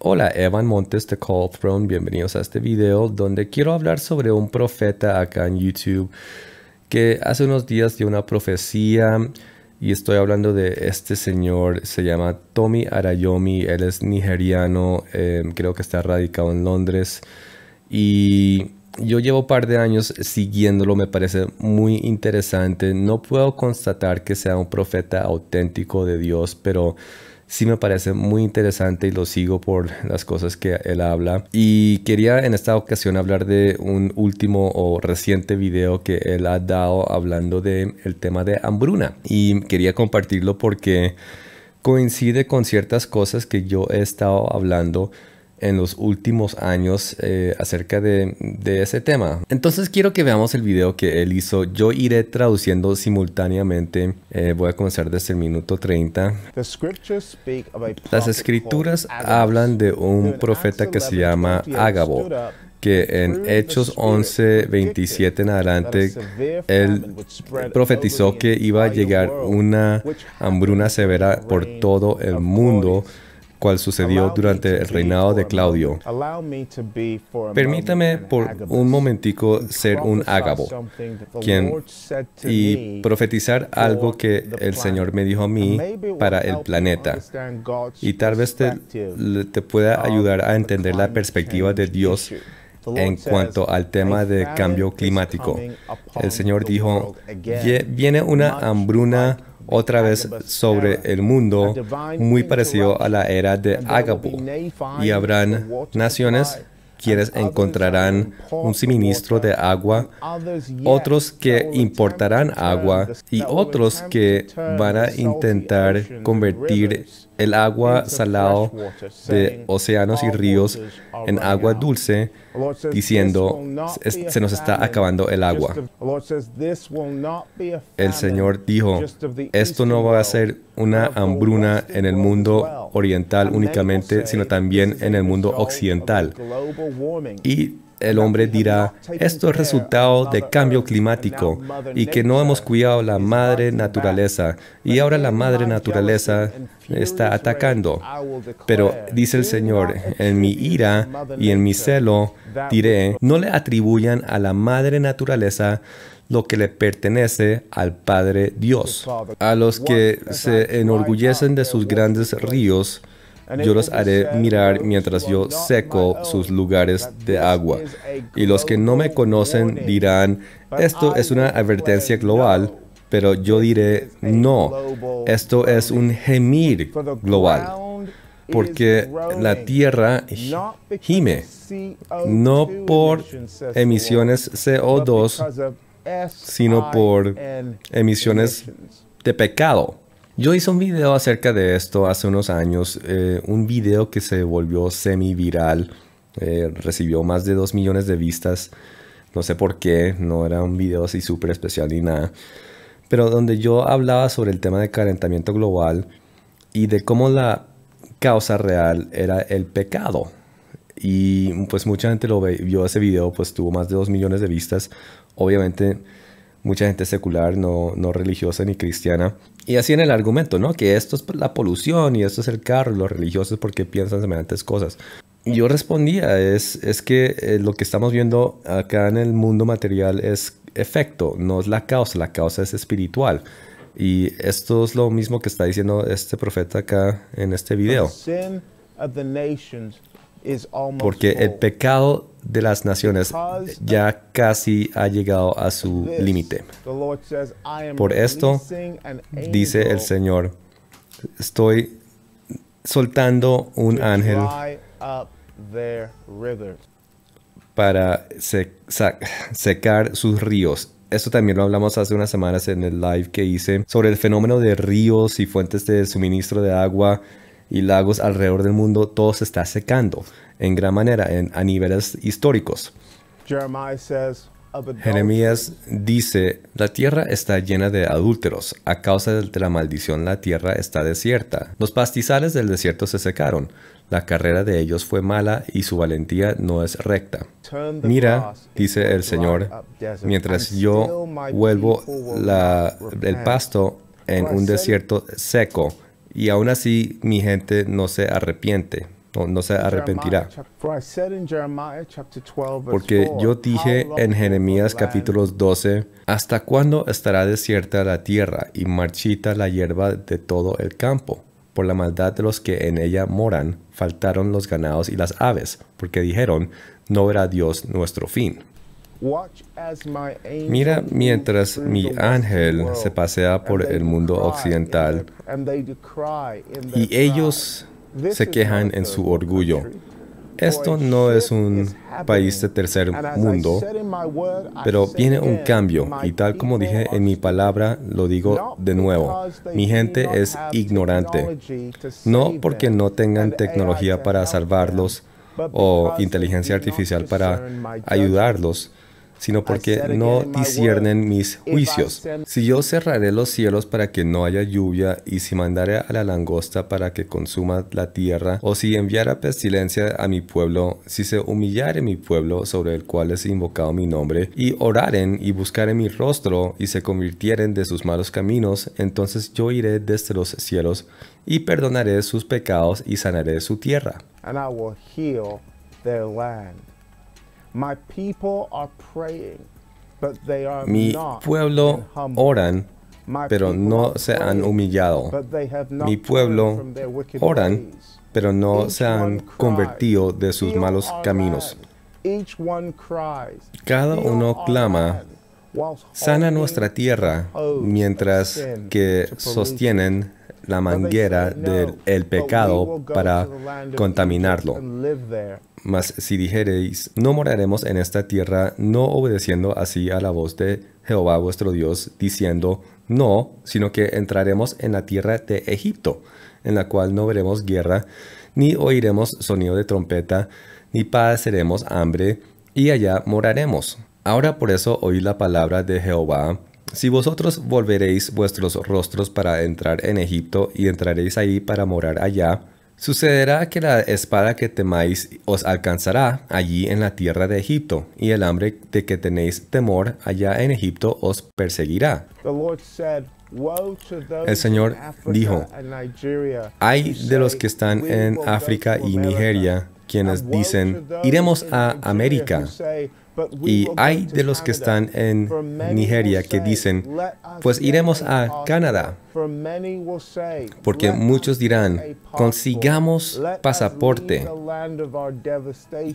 Hola, Evan Montes de Call Throne. Bienvenidos a este video donde quiero hablar sobre un profeta acá en YouTube que hace unos días dio una profecía y estoy hablando de este señor, se llama Tommy Arayomi, él es nigeriano, em, creo que está radicado en Londres y yo llevo un par de años siguiéndolo, me parece muy interesante, no puedo constatar que sea un profeta auténtico de Dios, pero sí me parece muy interesante y lo sigo por las cosas que él habla. Y quería en esta ocasión hablar de un último o reciente video que él ha dado hablando del tema de hambruna. Y quería compartirlo porque coincide con ciertas cosas que yo he estado hablando en los últimos años eh, acerca de, ese tema. Entonces quiero que veamos el video que él hizo. Yo iré traduciendo simultáneamente. Eh, voy a comenzar desde el minuto 30. Las escrituras hablan de un profeta que se llama Ágabo que en Hechos 11, 27 en adelante, él profetizó que iba a llegar una hambruna severa por todo el mundo cual sucedió durante el reinado de Claudio. Permítame por un momentico ser un ágabo quien, y profetizar algo que el Señor me dijo a mí para el planeta. Y tal vez te, te pueda ayudar a entender la perspectiva de Dios en cuanto al tema de cambio climático. El Señor dijo, viene una hambruna otra vez sobre el mundo, muy parecido a la era de Agapu. Y habrán naciones quienes encontrarán un suministro de agua, otros que importarán agua y otros que van a intentar convertir el agua salado de océanos y ríos en agua dulce, diciendo, se nos está acabando el agua. El Señor dijo, esto no va a ser una hambruna en el mundo oriental únicamente, sino también en el mundo occidental. Y el hombre dirá, esto es resultado de cambio climático y que no hemos cuidado la madre naturaleza y ahora la madre naturaleza está atacando. Pero dice el Señor, en mi ira y en mi celo diré, no le atribuyan a la madre naturaleza lo que le pertenece al Padre Dios. A los que se enorgullecen de sus grandes ríos, yo los haré mirar mientras yo seco sus lugares de agua. Y los que no me conocen dirán, esto es una advertencia global, pero yo diré, no, esto es un gemir global, porque la tierra gime, no por emisiones CO2, sino por emisiones de pecado. Yo hice un video acerca de esto hace unos años, eh, un video que se volvió semi-viral, eh, recibió más de 2 millones de vistas, no sé por qué, no era un video así súper especial ni nada, pero donde yo hablaba sobre el tema de calentamiento global y de cómo la causa real era el pecado. Y pues mucha gente lo vio ese video, pues tuvo más de 2 millones de vistas, obviamente mucha gente secular, no, no religiosa ni cristiana. Y así en el argumento, ¿no? Que esto es la polución y esto es el carro, los religiosos porque piensan semejantes cosas. Y yo respondía, es, es que eh, lo que estamos viendo acá en el mundo material es efecto, no es la causa, la causa es espiritual. Y esto es lo mismo que está diciendo este profeta acá en este video porque el pecado de las naciones ya casi ha llegado a su límite. Por esto, dice el Señor, estoy soltando un ángel para secar sus ríos. Esto también lo hablamos hace unas semanas en el live que hice sobre el fenómeno de ríos y fuentes de suministro de agua y lagos alrededor del mundo, todo se está secando en gran manera en, a niveles históricos. Jeremías dice, la tierra está llena de adúlteros, a causa de la maldición la tierra está desierta. Los pastizales del desierto se secaron, la carrera de ellos fue mala y su valentía no es recta. Mira, dice el Señor, mientras yo vuelvo el pasto en un desierto seco, y aún así mi gente no se arrepiente, no, se arrepentirá. Porque yo dije en Jeremías capítulos 12, ¿hasta cuándo estará desierta la tierra y marchita la hierba de todo el campo? Por la maldad de los que en ella moran, faltaron los ganados y las aves, porque dijeron, no verá Dios nuestro fin. Mira mientras mi ángel se pasea por el mundo occidental y ellos se quejan en su orgullo. Esto no es un país de tercer mundo, pero viene un cambio y tal como dije en mi palabra, lo digo de nuevo, mi gente es ignorante, no porque no tengan tecnología para salvarlos o inteligencia artificial para ayudarlos, sino porque no disciernen mis juicios. Si yo cerraré los cielos para que no haya lluvia, y si mandaré a la langosta para que consuma la tierra, o si enviara pestilencia a mi pueblo, si se humillare mi pueblo sobre el cual es invocado mi nombre, y oraren y buscaren mi rostro, y se convirtieren de sus malos caminos, entonces yo iré desde los cielos, y perdonaré sus pecados y sanaré su tierra. And I will heal land. Mi pueblo oran, pero no se han humillado. Mi pueblo oran, pero no se han convertido de sus malos caminos. Cada uno clama, sana nuestra tierra, mientras que sostienen la manguera del pecado para contaminarlo. Mas si dijereis, no moraremos en esta tierra, no obedeciendo así a la voz de Jehová vuestro Dios, diciendo, no, sino que entraremos en la tierra de Egipto, en la cual no veremos guerra, ni oiremos sonido de trompeta, ni padeceremos hambre, y allá moraremos. Ahora por eso oí la palabra de Jehová si vosotros volveréis vuestros rostros para entrar en Egipto y entraréis ahí para morar allá, Sucederá que la espada que temáis os alcanzará allí en la tierra de Egipto, y el hambre de que tenéis temor allá en Egipto os perseguirá. El Señor dijo, hay de los que están en África y Nigeria quienes dicen, iremos a América y hay de los que están en Nigeria que dicen, pues iremos a Canadá, porque muchos dirán, consigamos pasaporte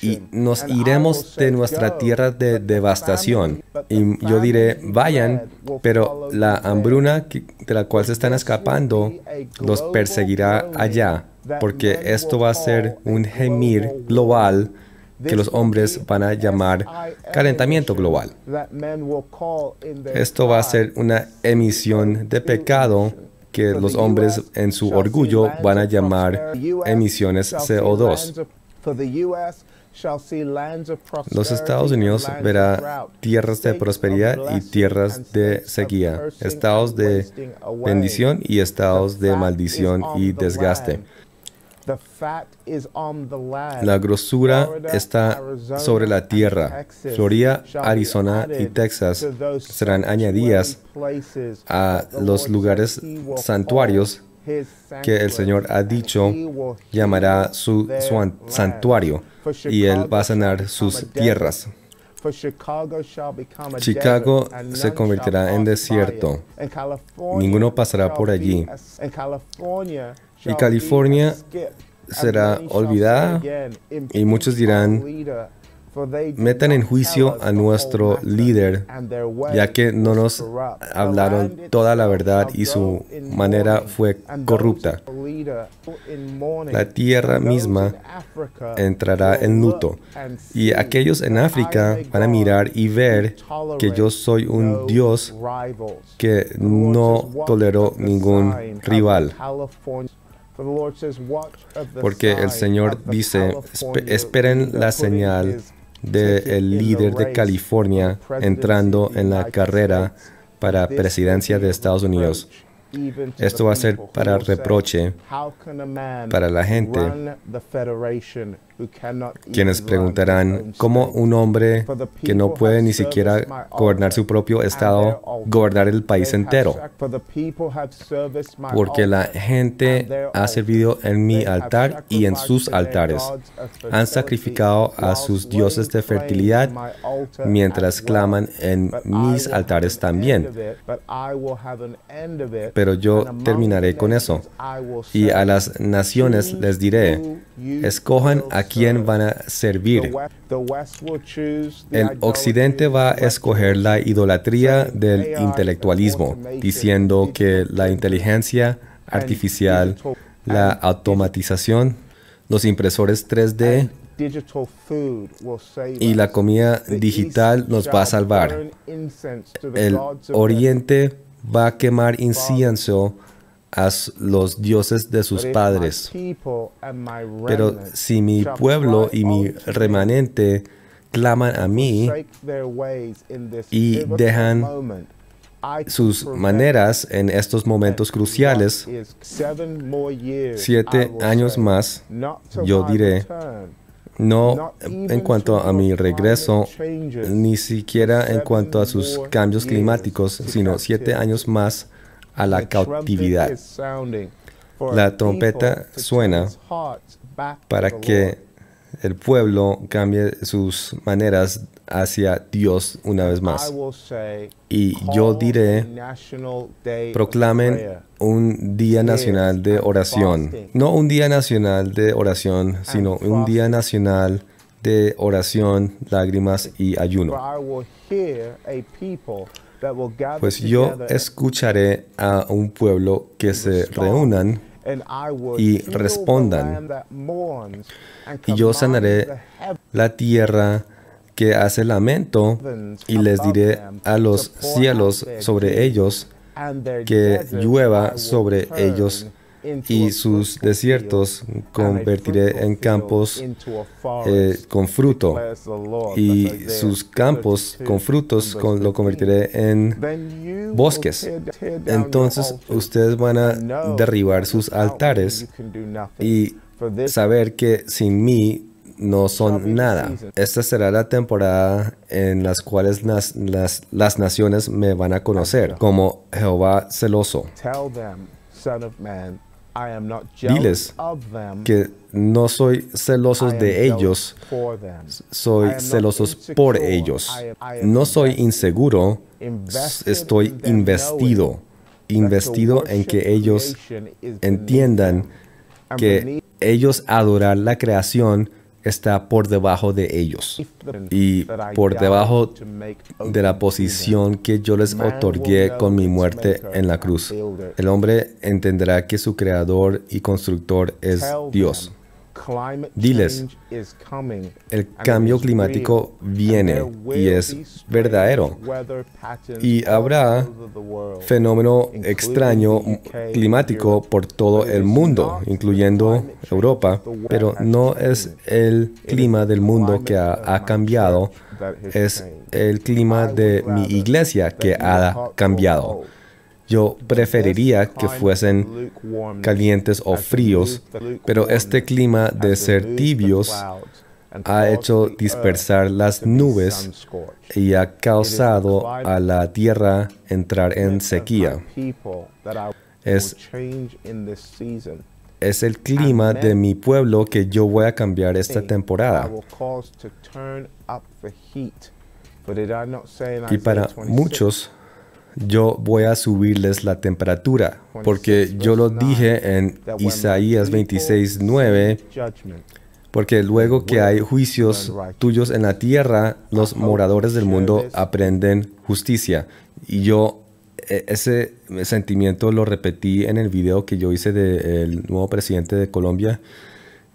y nos iremos de nuestra tierra de devastación. Y yo diré, vayan, pero la hambruna de la cual se están escapando los perseguirá allá, porque esto va a ser un gemir global que los hombres van a llamar calentamiento global. Esto va a ser una emisión de pecado que los hombres en su orgullo van a llamar emisiones CO2. Los Estados Unidos verá tierras de prosperidad y tierras de sequía, estados de bendición y estados de maldición y desgaste. La grosura está sobre la tierra. Florida, Arizona y Texas serán añadidas a los lugares santuarios que el Señor ha dicho llamará su, santuario y Él va a sanar sus tierras. Chicago se convertirá en desierto. Ninguno pasará por allí y California será olvidada y muchos dirán, metan en juicio a nuestro líder, ya que no nos hablaron toda la verdad y su manera fue corrupta. La tierra misma entrará en luto y aquellos en África van a mirar y ver que yo soy un Dios que no toleró ningún rival. Porque el Señor dice, esperen la señal del líder de California entrando en la carrera para presidencia de Estados Unidos. Esto va a ser para reproche para la gente quienes preguntarán cómo un hombre que no puede ni siquiera gobernar su propio estado, gobernar el país entero, porque la gente ha servido en mi altar y en sus altares, han sacrificado a sus dioses de fertilidad mientras claman en mis altares también. Pero yo terminaré con eso y a las naciones les diré, escojan a quién van a servir. El Occidente va a escoger la idolatría del intelectualismo, diciendo que la inteligencia artificial, la automatización, los impresores 3D y la comida digital nos va a salvar. El Oriente va a quemar incienso a los dioses de sus padres. Pero si mi pueblo y mi remanente claman a mí y dejan sus maneras en estos momentos cruciales, siete años más, yo diré, no en cuanto a mi regreso, ni siquiera en cuanto a sus cambios climáticos, sino siete años más a la cautividad. La trompeta suena para que el pueblo cambie sus maneras hacia Dios una vez más. Y yo diré, proclamen un día nacional de oración. No un día nacional de oración, sino un día nacional de oración, lágrimas y ayuno pues yo escucharé a un pueblo que se reúnan y respondan, y yo sanaré la tierra que hace lamento, y les diré a los cielos sobre ellos que llueva sobre ellos y sus desiertos convertiré en campos eh, con fruto y sus campos con frutos lo convertiré en bosques. Entonces ustedes van a derribar sus altares y saber que sin mí no son nada. Esta será la temporada en las cuales las, las naciones me van a conocer como Jehová celoso. Diles que no soy celoso de ellos, soy celoso por ellos. No soy inseguro, estoy investido, investido en que ellos entiendan que ellos adorar la creación está por debajo de ellos y por debajo de la posición que yo les otorgué con mi muerte en la cruz. El hombre entenderá que su creador y constructor es Dios. Diles, el cambio climático viene y es verdadero. Y habrá fenómeno extraño climático por todo el mundo, incluyendo Europa, pero no es el clima del mundo que ha, cambiado, es el clima de mi iglesia que ha cambiado. Yo preferiría que fuesen calientes o fríos, pero este clima de ser tibios ha hecho dispersar las nubes y ha causado a la tierra entrar en sequía. Es, es el clima de mi pueblo que yo voy a cambiar esta temporada. Y para muchos, yo voy a subirles la temperatura, porque yo lo dije en Isaías 26, 9, porque luego que hay juicios tuyos en la tierra, los moradores del mundo aprenden justicia. Y yo e, ese sentimiento lo repetí en el video que yo hice del nuevo presidente de Colombia,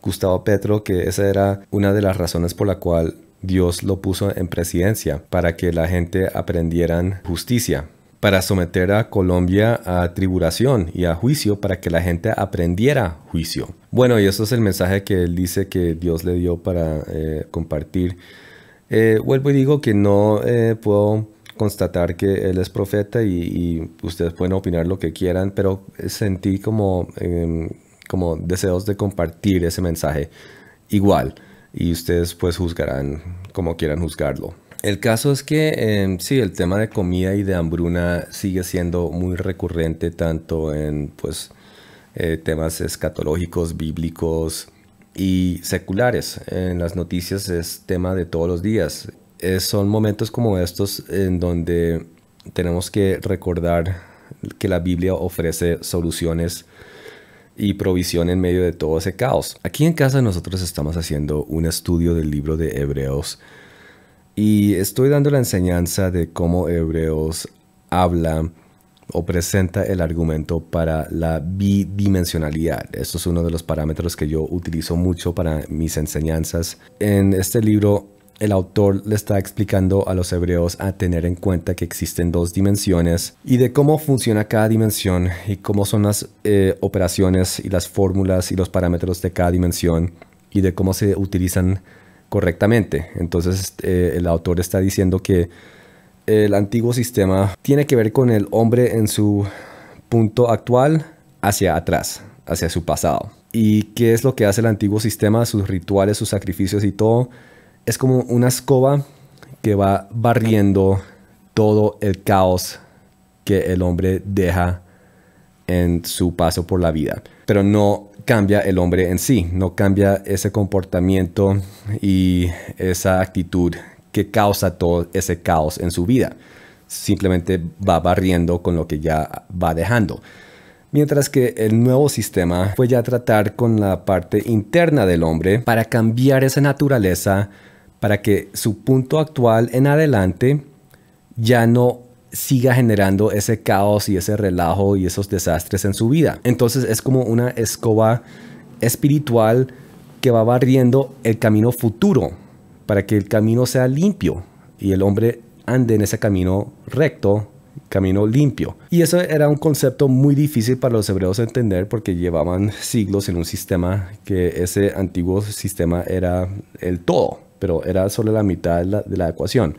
Gustavo Petro, que esa era una de las razones por la cual Dios lo puso en presidencia, para que la gente aprendieran justicia para someter a Colombia a tribulación y a juicio para que la gente aprendiera juicio. Bueno, y eso es el mensaje que él dice que Dios le dio para eh, compartir. Eh, vuelvo y digo que no eh, puedo constatar que él es profeta y, y, ustedes pueden opinar lo que quieran, pero sentí como, em, como deseos de compartir ese mensaje igual y ustedes pues juzgarán como quieran juzgarlo. El caso es que em, sí, el tema de comida y de hambruna sigue siendo muy recurrente tanto en pues, eh, temas escatológicos, bíblicos y seculares. En las noticias es tema de todos los días. Eh, son momentos como estos en donde tenemos que recordar que la Biblia ofrece soluciones y provisión en medio de todo ese caos. Aquí en casa nosotros estamos haciendo un estudio del libro de Hebreos y estoy dando la enseñanza de cómo Hebreos habla o presenta el argumento para la bidimensionalidad. Esto es uno de los parámetros que yo utilizo mucho para mis enseñanzas. En este libro, el autor le está explicando a los hebreos a tener en cuenta que existen dos dimensiones y de cómo funciona cada dimensión y cómo son las eh, operaciones y las fórmulas y los parámetros de cada dimensión y de cómo se utilizan correctamente. Entonces este, eh, el autor está diciendo que el antiguo sistema tiene que ver con el hombre en su punto actual hacia atrás, hacia su pasado. ¿Y qué es lo que hace el antiguo sistema? Sus rituales, sus sacrificios y todo. Es como una escoba que va barriendo todo el caos que el hombre deja en su paso por la vida. Pero no cambia el hombre en sí, no cambia ese comportamiento y esa actitud que causa todo ese caos en su vida. Simplemente va barriendo con lo que ya va dejando. Mientras que el nuevo sistema fue ya tratar con la parte interna del hombre para cambiar esa naturaleza, para que su punto actual en adelante ya no siga generando ese caos y ese relajo y esos desastres en su vida. Entonces es como una escoba espiritual que va barriendo el camino futuro para que el camino sea limpio y el hombre ande en ese camino recto, camino limpio. Y eso era un concepto muy difícil para los hebreos entender porque llevaban siglos en un sistema que ese antiguo sistema era el todo, pero era solo la mitad de la, de la ecuación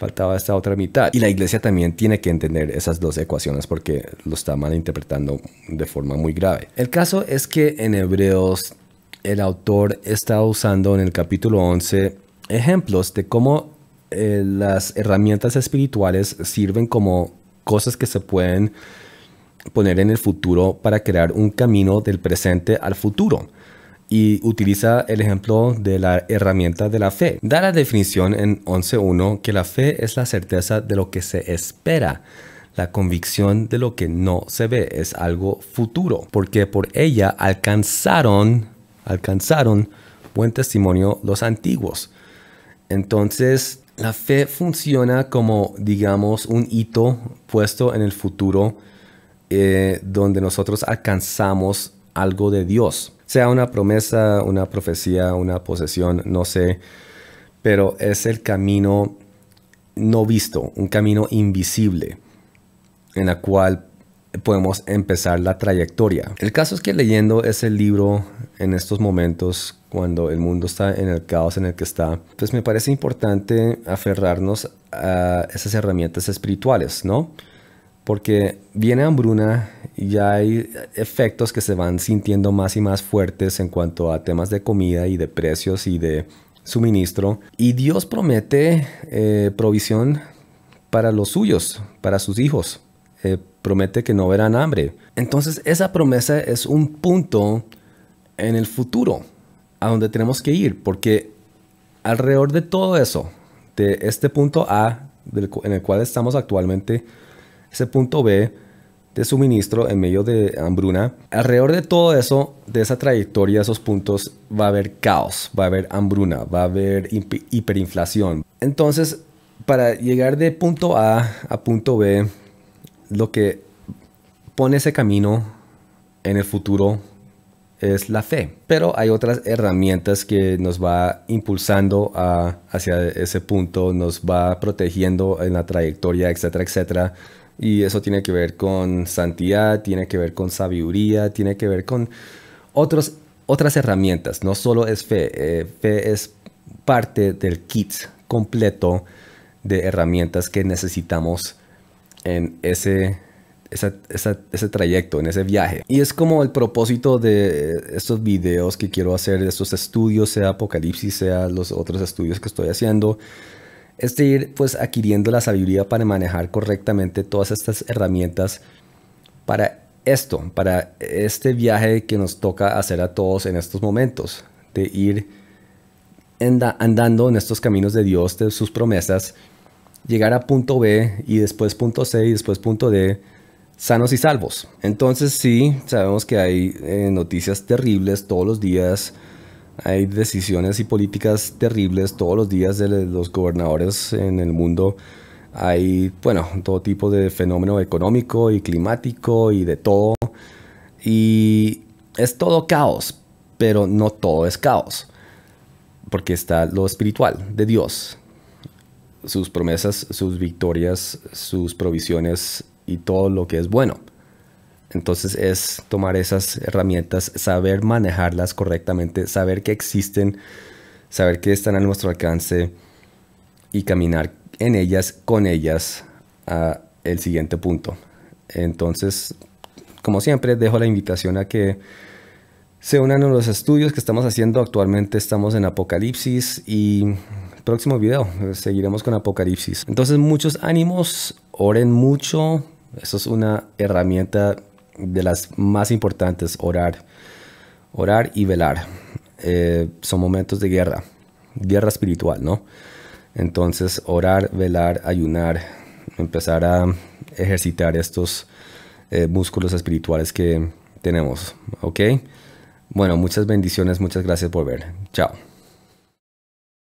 faltaba esta otra mitad. Y la iglesia también tiene que entender esas dos ecuaciones porque lo está malinterpretando de forma muy grave. El caso es que en Hebreos el autor está usando en el capítulo 11 ejemplos de cómo eh, las herramientas espirituales sirven como cosas que se pueden poner en el futuro para crear un camino del presente al futuro y utiliza el ejemplo de la herramienta de la fe. Da la definición en 11.1 que la fe es la certeza de lo que se espera. La convicción de lo que no se ve es algo futuro, porque por ella alcanzaron, alcanzaron buen testimonio los antiguos. Entonces, la fe funciona como, digamos, un hito puesto en el futuro eh, donde nosotros alcanzamos algo de Dios sea una promesa, una profecía, una posesión, no sé, pero es el camino no visto, un camino invisible en la cual podemos empezar la trayectoria. El caso es que leyendo ese libro en estos momentos, cuando el mundo está en el caos en el que está, pues me parece importante aferrarnos a esas herramientas espirituales, ¿no? porque viene hambruna y hay efectos que se van sintiendo más y más fuertes en cuanto a temas de comida y de precios y de suministro. Y Dios promete eh, provisión para los suyos, para sus hijos. Eh, promete que no verán hambre. Entonces esa promesa es un punto en el futuro a donde tenemos que ir, porque alrededor de todo eso, de este punto A en el cual estamos actualmente, ese punto B de suministro en medio de hambruna. Alrededor de todo eso, de esa trayectoria, esos puntos, va a haber caos, va a haber hambruna, va a haber hiperinflación. Entonces, para llegar de punto A a punto B, lo que pone ese camino en el futuro es la fe. Pero hay otras herramientas que nos va impulsando hacia ese punto, nos va protegiendo en la trayectoria, etcétera, etcétera. Y eso tiene que ver con santidad, tiene que ver con sabiduría, tiene que ver con otros, otras herramientas. No solo es fe, eh, fe es parte del kit completo de herramientas que necesitamos en ese, ese trayecto, en ese viaje. Y es como el propósito de estos videos que quiero hacer, de estos estudios, sea Apocalipsis, sea los otros estudios que estoy haciendo, es de ir pues adquiriendo la sabiduría para manejar correctamente todas estas herramientas para esto, para este viaje que nos toca hacer a todos en estos momentos, de ir andando en estos caminos de Dios, de sus promesas, llegar a punto B y después punto C y después punto D, sanos y salvos. Entonces sí, sabemos que hay eh, noticias terribles todos los días hay decisiones y políticas terribles todos los días de los gobernadores en el mundo. Hay, bueno, todo tipo de fenómeno económico y climático y de todo. Y es todo caos, pero no todo es caos. Porque está lo espiritual de Dios. Sus promesas, sus victorias, sus provisiones y todo lo que es bueno. Entonces es tomar esas herramientas, saber manejarlas correctamente, saber que existen, saber que están a nuestro alcance y caminar en ellas, con ellas, a el siguiente punto. Entonces, como siempre, dejo la invitación a que se unan a los estudios que estamos haciendo. Actualmente estamos en Apocalipsis y próximo video seguiremos con Apocalipsis. Entonces, muchos ánimos, oren mucho. Eso es una herramienta de las más importantes, orar. Orar y velar. Eh, son momentos de guerra, guerra espiritual, ¿no? Entonces, orar, velar, ayunar, empezar a ejercitar estos eh, músculos espirituales que tenemos, ¿ok? Bueno, muchas bendiciones, muchas gracias por ver. Chao.